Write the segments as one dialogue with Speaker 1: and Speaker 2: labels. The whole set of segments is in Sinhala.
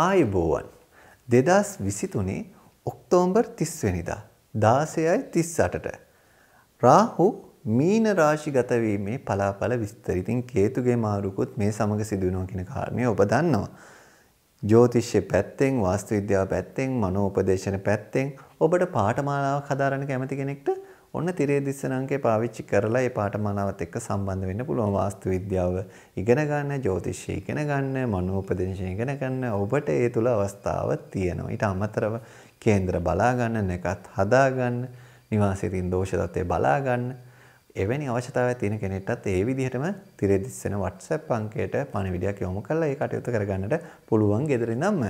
Speaker 1: ආයුබෝවන් දෙදස් විසිතුනේ ඔක්තෝම්බර් තිස්වනිදා දාසයයි තිස් අටට. රාහු මීන රාශිගතවීමේ පලාපල විස්තරිතින් කේතුගේ මාරුකුත් මේ සමඟ සිදුවනෝ කියෙන කාරණය ඔබ දන්නවා. ජෝතිශ්‍ය පැත්තෙන් වාස්තු විද්‍යා පැත්තෙන් මනෝපදේශන පැත්තෙන් ඔබට පාටමාලාවක් හදාරණ කැමති කෙනෙක්ට ඔන්න තිරේ දිස්සනංකේ පාවිච්චි කරලා ඒ පාඨමාලාවත් එක්ක සම්බන්ධ වෙන්න පුළුවන් වාස්තු විද්‍යාව ඉගෙන ගන්න, ජ්‍යොතිෂය ඉගෙන ගන්න, මනෝපදේශය ඉගෙන ගන්න ඔබට ඒ තුල අවස්ථාව තියෙනවා. ඊට අමතරව කේන්දර බලා ගන්න, නැකත් හදා ගන්න, නිවාසයේ තියෙන දෝෂ තත්ත්වය බලා ගන්න එවැනි අවශ්‍යතාවයක් තියෙන කෙනෙක්ටත් ඒ විදිහටම තිරෙදිස්සන WhatsApp අංකයට පණිවිඩයක් යොමු කරලා ඒ කටයුතු කරගන්නට පුළුවන් gederින්නම්.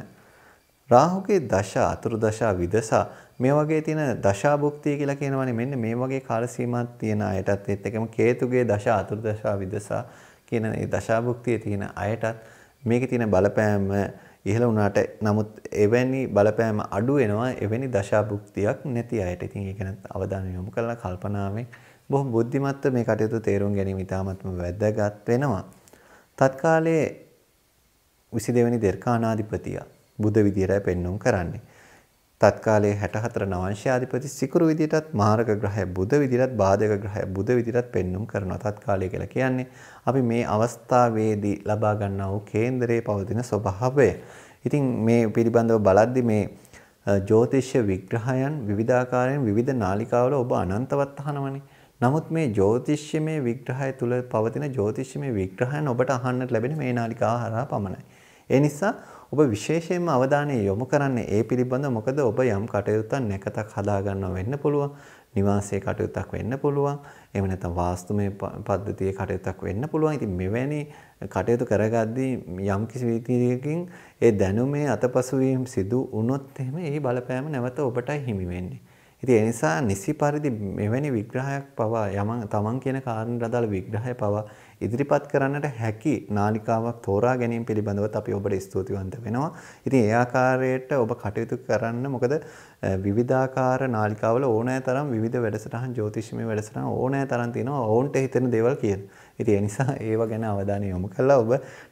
Speaker 1: රාහුගේ දශා අතුරු දශා විදසා මේ වගේ තියෙන දශාභුක්තිය කියලා කියනවනේ මෙන්න මේ වගේ කාල සීමාවක් තියෙන අයටත් ඒත් එකම කේතුගේ දශා අතුරු දශා විදසා කියන ඒ දශාභුක්තිය තියෙන අයටත් මේකේ තියෙන බලපෑම ඉහළ වුණාට නමුත් එවැනි බලපෑම අඩු වෙනවා එවැනි දශාභුක්තියක් නැති අයට. ඉතින් ඒක ගැන අවධානය යොමු කරලා කල්පනාවෙන් බොහොම බුද්ධිමත්ව මේ කටයුතු තේරුම් ගැනීම ඉතාමත්ම වැදගත් වෙනවා. තත්කාලයේ 22 වෙනි දෙර්කානාධිපතියා බුදු විදියටයි පෙන්눔 කරන්නේ. තත්කාලයේ 64 නවංශාධිපති සිකුරු විදියටත් මාරක ග්‍රහය බුද විදියටත් බාධක ග්‍රහය බුද විදියටත් පෙන්눔 කරනවා තත්කාලය කියලා කියන්නේ අපි මේ අවස්ථාවේදී ලබා ගන්නා වූ කේන්දරයේ පවතින ස්වභාවය. ඉතින් මේ පිළිබඳව බලද්දි මේ ජ්‍යොතිෂ්‍ය විග්‍රහයන් විවිධාකාරයෙන් විවිධ නාලිකාවල ඔබ අනන්තවත් අහනවනේ. නමුත් මේ ජ්‍යොතිෂ්‍යමය විග්‍රහය තුල පවතින ජ්‍යොතිෂ්‍යමය විග්‍රහයන් ඔබට අහන්නට ලැබෙන මේ නාලිකාව හරහා පමණයි. ඒ නිසා ඔබ විශේෂයෙන්ම අවධානය යොමු කරන්නේ ඒ පිළිබඳ මොකද ඔබ යම් කටයුත්තක් නැකතක් හදාගන්නවා වෙන්න පුළුවන් නිවාසයේ කටයුත්තක් වෙන්න පුළුවන් එහෙම නැත්නම් වාස්තුමය පද්ධතියේ කටයුත්තක් වෙන්න පුළුවන් ඉතින් මෙවැනි කටයුතු කරගද්දී යම් කිසි විදියකින් ඒ දැනුමේ අතපසුවීම් සිදු වුණොත් එහෙම ඒ බලපෑම නැවත ඔබටයි හිමි වෙන්නේ ඉතින් ඒ නිසා නිසි පරිදි මෙවැනි විග්‍රහයක් පවා යමන් තමන් කියන කාරණේ අදාළ විග්‍රහය පවා ඉදිරිපත් කරන්නට හැකි නාලිකාවක් තෝරා ගැනීම පිළිබඳවත් අපි ඔබට ස්තුතිවන්ත වෙනවා. ඉතින් ඒ ආකාරයට ඔබ කටයුතු කරන්න මොකද විවිධාකාර නාලිකාවල ඕනෑ තරම් විවිධ වැඩසටහන් ජ්‍යොතිෂ්‍යමය වැඩසටහන් ඕනෑ තරම් තියෙනවා. ඔවුන්ට හිතෙන දේවල් කියන. ඉතින් ඒ නිසා ඒව ගැන අවධානය යොමු කළා ඔබ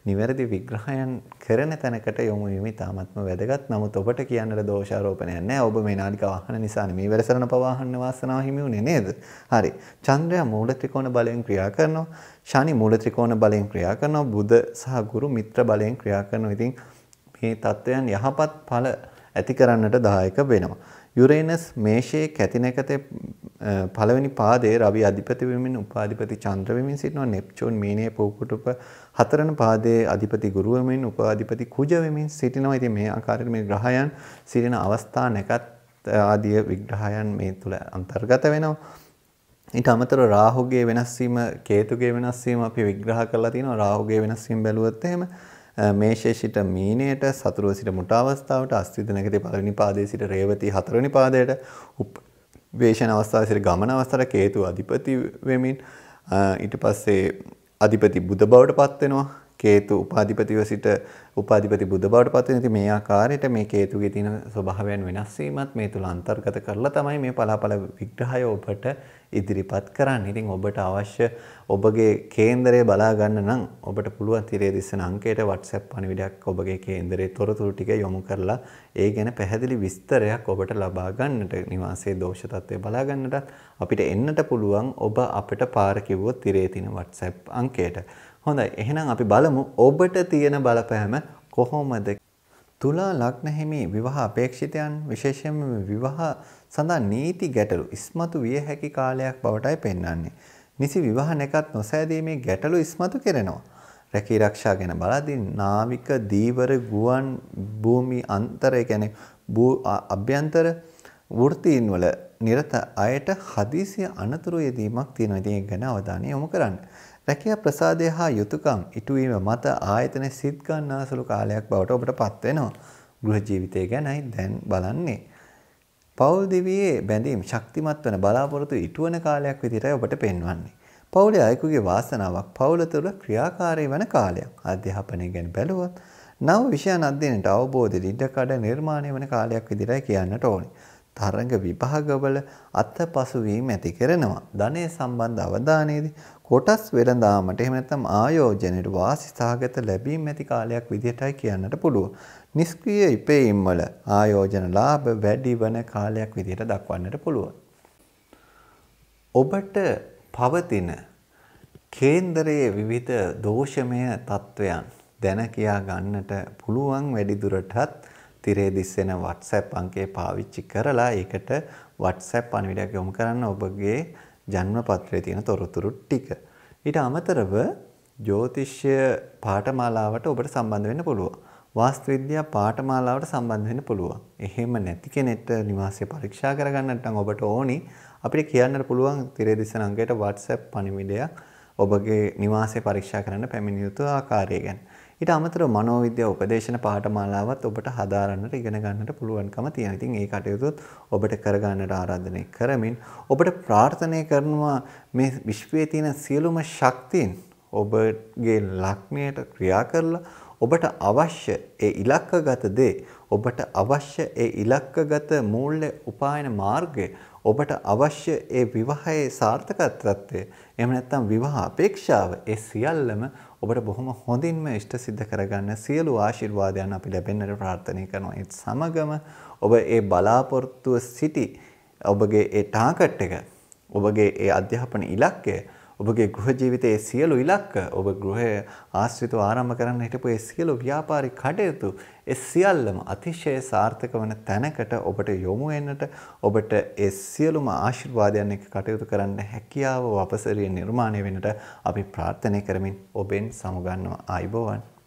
Speaker 1: නිවැරදි විග්‍රහයන් කරන තැනකට යොමු වීම ඉතාමත්ම වැදගත්. නමුත් ඔබට කියන්නට දෝෂාරෝපණයක් නැහැ. ඔබ මේ නාලිකාව අහන නිසානේ මේ වැඩසටහන පවා අහන්න වාසනාව හිමි වුණේ නේද? හරි. චන්ද්‍රයා මූල ත්‍රිකෝණ බලයෙන් ක්‍රියා කරනවා. ශනි මූල ත්‍රිකෝණ බලයෙන් ක්‍රියා කරනවා බුද සහ ගුරු මිත්‍ර බලයෙන් ක්‍රියා කරනවා. ඉතින් මේ தත්වයන් යහපත් ඵල ඇති කරන්නට දායක වෙනවා. යුරේනස් මේෂයේ කැතිනකතේ පළවෙනි පාදයේ රවි අධිපති වෙමින් උපාධිපති චන්ද්‍ර වෙමින් සිටිනවා. නෙප්චූන් මීනයේ පොකුටුප හතරන පාදයේ අධිපති ගුරු වෙමින් උපාධිපති කුජ වෙමින් සිටිනවා. ඉතින් මේ ආකාරයට මේ ග්‍රහයන් සිටින අවස්ථා නැකත් ආදී විග්‍රහයන් මේ තුල අන්තර්ගත වෙනවා. ඊට අමතරව රාහුගේ වෙනස් වීම කේතුගේ වෙනස් වීම අපි විග්‍රහ කරලා තිනවා රාහුගේ වෙනස් වීම බැලුවොත් එහෙම මේෂයේ සිට මීනයට සතුරුව සිට මුට අවස්ථාවට අස්තිදනකදී පළවෙනි පාදයේ සිට රේවති හතරවෙනි පාදයට වේෂණ අවස්ථාවේ සිට ගමන අවස්ථාවට කේතු අධිපති වෙමින් ඊට පස්සේ අධිපති බුද බවට පත් වෙනවා කේතු උපාධිපතිව සිට උපාධිපති බුද්ධ බවට පත් වෙන ඉතින් මේ ආකාරයට මේ කේතුගේ තියෙන ස්වභාවයන් වෙනස් වීමත් මේ තුල අන්තර්ගත කරලා තමයි මේ පලාපල විග්‍රහය ඔබට ඉදිරිපත් කරන්නේ. ඉතින් ඔබට අවශ්‍ය ඔබගේ කේන්දරය බලා ගන්න නම් ඔබට පුළුවන් තිරේ දිස්සන අංකයට WhatsApp පණිවිඩයක් ඔබගේ කේන්දරයේ තොරතුරු ටික යොමු කරලා ඒ ගැන පැහැදිලි විස්තරයක් ඔබට ලබා ගන්නට නිවාසයේ දෝෂ තත්ත්වය බලා ගන්නටත් අපිට එන්නට පුළුවන් ඔබ අපිට පාර කිව්වොත් තිරේ තියෙන WhatsApp අංකයට. හොඳයි එහෙනම් අපි බලමු ඔබට තියෙන බලපෑම කොහොමද තුලා ලග්න හිමි විවාහ අපේක්ෂිතයන් විශේෂයෙන්ම විවාහ සඳහා නීති ගැටලු ඉස්මතු විය හැකි කාලයක් බවටයි පෙන්වන්නේ. නිසි විවාහ නැකත් නොසෑදීමේ ගැටලු ඉස්මතු කරනවා. රැකී ආරක්ෂා ගැන බලද්දී නාවික දීවර ගුවන් භූමි අන්තරය කියන්නේ අභ්‍යන්තර වෘත්තීන් වල නිරත අයට හදිසිය අනතුරු යෙදීමක් තියෙනවා. ඉතින් ඒක ගැන අවධානය යොමු කරන්න. රැකියා ප්‍රසාදය හා යුතුයකම් ඉටුවීම මත ආයතන සිත් ගන්නාසලු කාලයක් බවට ඔබටපත් වෙනවා. ගෘහ ජීවිතය ගැනයි දැන් බලන්නේ. පෞල් දිවියේ බැඳීම් ශක්තිමත් වන බලාපොරොත්තු ඉටුවන කාලයක් විදිහටයි ඔබට පෙන්වන්නේ. පෞලේ අයෙකුගේ වාසනාවක් පෞල තුළ ක්‍රියාකාරී වන කාලයක්. අධ්‍යාපනය ගැන බැලුවොත් නව විෂයන් අධ්‍යයනයට අවබෝධය ඉඩකඩ නිර්මාණය වන කාලයක් විදිහටයි කියන්නට ඕනේ. තරග විභාගවල අත්පසුවීම් ඇති කරනවා. ධනය සම්බන්ධ අවධානයේදී කොටස් වෙළඳාමට එහෙම නැත්නම් ආයෝජනයේ වාසිසහගත ලැබීම් ඇති කාලයක් විදිහටයි කියන්නට පුළුවන්. නිෂ්ක්‍රීය ඉපෙීම් වල ආයෝජන ලාභ වැඩි වන කාලයක් විදිහට දක්වන්නට පුළුවන්. ඔබට පවතින කේන්දරයේ විවිධ දෝෂමය තත්ත්වයන් දැන කියා ගන්නට පුළුවන් වැඩිදුරටත් තිරේ දිස්සෙන WhatsApp අංකය පාවිච්චි කරලා ඒකට WhatsApp පණිවිඩයක් යොමු කරන්න ඔබගේ ජන්ම පත්‍රයේ තියෙන තොරතුරු ටික. ඊට අමතරව ජ්‍යොතිෂ්‍ය පාඨමාලාවට ඔබට සම්බන්ධ වෙන්න පුළුවන්. වාස්තු විද්‍යා පාඨමාලාවට සම්බන්ධ වෙන්න පුළුවන්. එහෙම නැති කෙනෙක්ට නිවාසය පරීක්ෂා කරගන්න නැත්නම් ඔබට ඕනි අපිට කියන්නට පුළුවන් තිරේ දිස්සෙන අංකයට WhatsApp පණිවිඩයක් ඔබගේ නිවාසය පරීක්ෂා කරන්න පැමිණිය යුතු ආකාරය ගැන. ඊට අමතරව මනෝවිද්‍යා උපදේශන පාඨමාලාවත් ඔබට හදාරන්නට ඉගෙන ගන්නට පුළුවන්කම තියෙනවා. ඉතින් ඒ කටයුතුත් ඔබට කරගන්නට ආරාධනය කරමින් ඔබට ප්‍රාර්ථනා කරනවා මේ විශ්වයේ තියෙන සියලුම ශක්තියින් ඔබගේ ලක්ෂණයට ක්‍රියා කරලා ඔබට අවශ්‍ය ඒ ඉලක්කගත දේ ඔබට අවශ්‍ය ඒ ඉලක්කගත මූල්‍ය උපායන මාර්ගය ඔබට අවශ්‍ය ඒ විවාහයේ සාර්ථකත්වය එහෙම නැත්නම් විවාහ අපේක්ෂාව ඒ සියල්ලම ඔබට බොහොම හොඳින්ම ඉෂ්ට සිද්ධ කරගන්න සියලු ආශිර්වාදයන් අපි ලැබෙන්නට ප්‍රාර්ථනා කරනවා. ඒත් සමගම ඔබ ඒ බලාපොරොත්තුව සිටි ඔබගේ ඒ ටාගට් එක ඔබගේ ඒ අධ්‍යාපන ඉලක්කය ඔබගේ ගෘහ ජීවිතයේ සියලු ඉලක්ක ඔබ ගෘහය ආශ්‍රිතව ආරම්භ කරන්න හිටපු ඒ සියලු ව්‍යාපාරික කටයුතු ඒ සියල්ලම අතිශය සාර්ථක වන තැනකට ඔබට යොමු වෙන්නට ඔබට ඒ සියලුම ආශිර්වාදයන් එක්ක කටයුතු කරන්න හැකියාව වපසරිය නිර්මාණය වෙන්නට අපි ප්‍රාර්ථනා කරමින් ඔබෙන් සමුගන්නවා ආයුබෝවන්